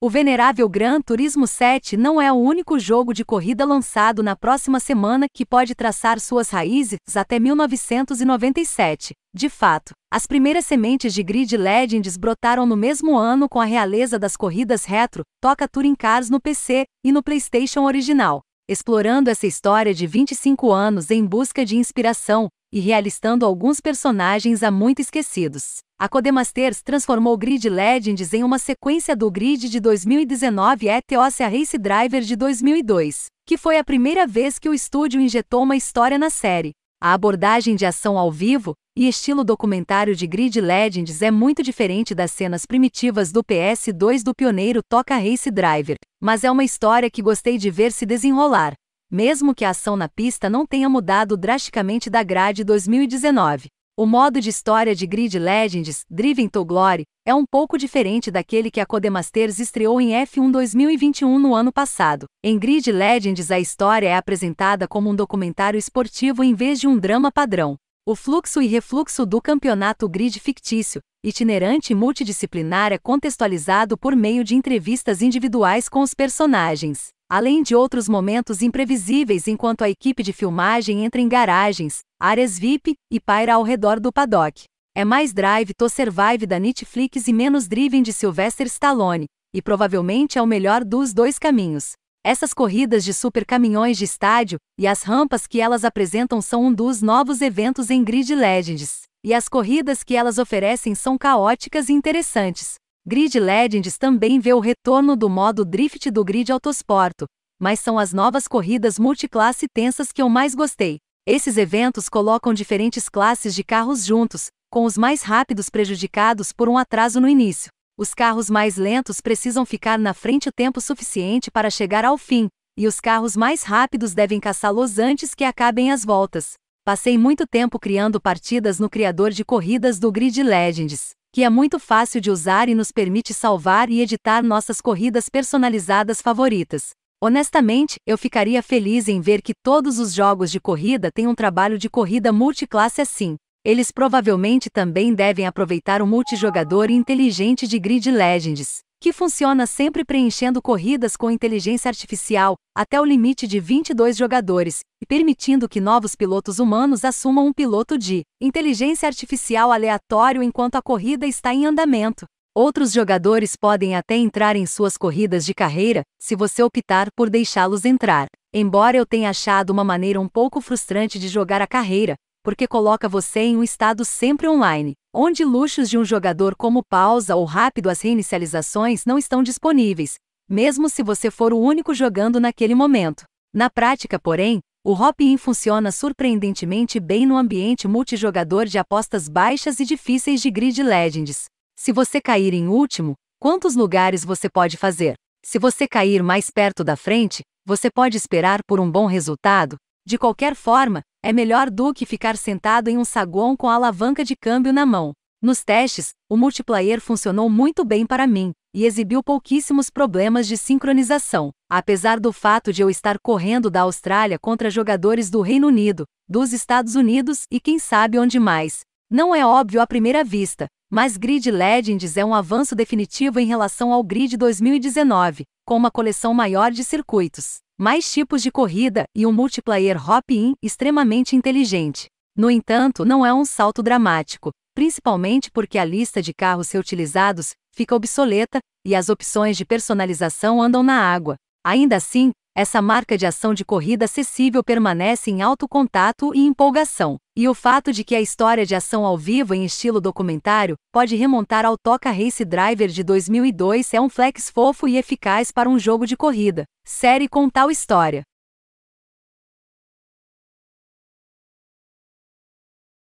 O venerável Gran Turismo 7 não é o único jogo de corrida lançado na próxima semana que pode traçar suas raízes até 1997. De fato, as primeiras sementes de Grid Legends brotaram no mesmo ano com a realeza das corridas retro, toca Touring Cars no PC e no PlayStation original. Explorando essa história de 25 anos em busca de inspiração, e realistando alguns personagens há muito esquecidos. A Codemasters transformou Grid Legends em uma sequência do Grid de 2019 e Race Driver de 2002, que foi a primeira vez que o estúdio injetou uma história na série. A abordagem de ação ao vivo e estilo documentário de Grid Legends é muito diferente das cenas primitivas do PS2 do pioneiro Toca Race Driver, mas é uma história que gostei de ver se desenrolar. Mesmo que a ação na pista não tenha mudado drasticamente da grade 2019, o modo de história de Grid Legends, Driven to Glory, é um pouco diferente daquele que a Codemasters estreou em F1 2021 no ano passado. Em Grid Legends, a história é apresentada como um documentário esportivo em vez de um drama padrão. O fluxo e refluxo do campeonato grid fictício, itinerante e multidisciplinar é contextualizado por meio de entrevistas individuais com os personagens além de outros momentos imprevisíveis enquanto a equipe de filmagem entra em garagens, áreas VIP e paira ao redor do paddock. É mais Drive to Survive da Netflix e menos Driven de Sylvester Stallone, e provavelmente é o melhor dos dois caminhos. Essas corridas de super caminhões de estádio e as rampas que elas apresentam são um dos novos eventos em Grid Legends, e as corridas que elas oferecem são caóticas e interessantes. Grid Legends também vê o retorno do modo drift do grid autosporto, mas são as novas corridas multiclasse tensas que eu mais gostei. Esses eventos colocam diferentes classes de carros juntos, com os mais rápidos prejudicados por um atraso no início. Os carros mais lentos precisam ficar na frente o tempo suficiente para chegar ao fim, e os carros mais rápidos devem caçá-los antes que acabem as voltas. Passei muito tempo criando partidas no criador de corridas do Grid Legends que é muito fácil de usar e nos permite salvar e editar nossas corridas personalizadas favoritas. Honestamente, eu ficaria feliz em ver que todos os jogos de corrida têm um trabalho de corrida multiclasse assim. Eles provavelmente também devem aproveitar o multijogador inteligente de Grid Legends que funciona sempre preenchendo corridas com inteligência artificial, até o limite de 22 jogadores, e permitindo que novos pilotos humanos assumam um piloto de inteligência artificial aleatório enquanto a corrida está em andamento. Outros jogadores podem até entrar em suas corridas de carreira, se você optar por deixá-los entrar. Embora eu tenha achado uma maneira um pouco frustrante de jogar a carreira, porque coloca você em um estado sempre online, onde luxos de um jogador como pausa ou rápido as reinicializações não estão disponíveis, mesmo se você for o único jogando naquele momento. Na prática, porém, o Hop-In funciona surpreendentemente bem no ambiente multijogador de apostas baixas e difíceis de grid Legends. Se você cair em último, quantos lugares você pode fazer? Se você cair mais perto da frente, você pode esperar por um bom resultado? De qualquer forma, é melhor do que ficar sentado em um saguão com a alavanca de câmbio na mão. Nos testes, o multiplayer funcionou muito bem para mim e exibiu pouquíssimos problemas de sincronização, apesar do fato de eu estar correndo da Austrália contra jogadores do Reino Unido, dos Estados Unidos e quem sabe onde mais. Não é óbvio à primeira vista, mas Grid Legends é um avanço definitivo em relação ao Grid 2019, com uma coleção maior de circuitos mais tipos de corrida e um multiplayer hop-in extremamente inteligente. No entanto, não é um salto dramático, principalmente porque a lista de carros ser utilizados fica obsoleta e as opções de personalização andam na água. Ainda assim, essa marca de ação de corrida acessível permanece em alto contato e empolgação. E o fato de que a história de ação ao vivo em estilo documentário pode remontar ao Toca Race Driver de 2002 é um flex fofo e eficaz para um jogo de corrida, série com tal história.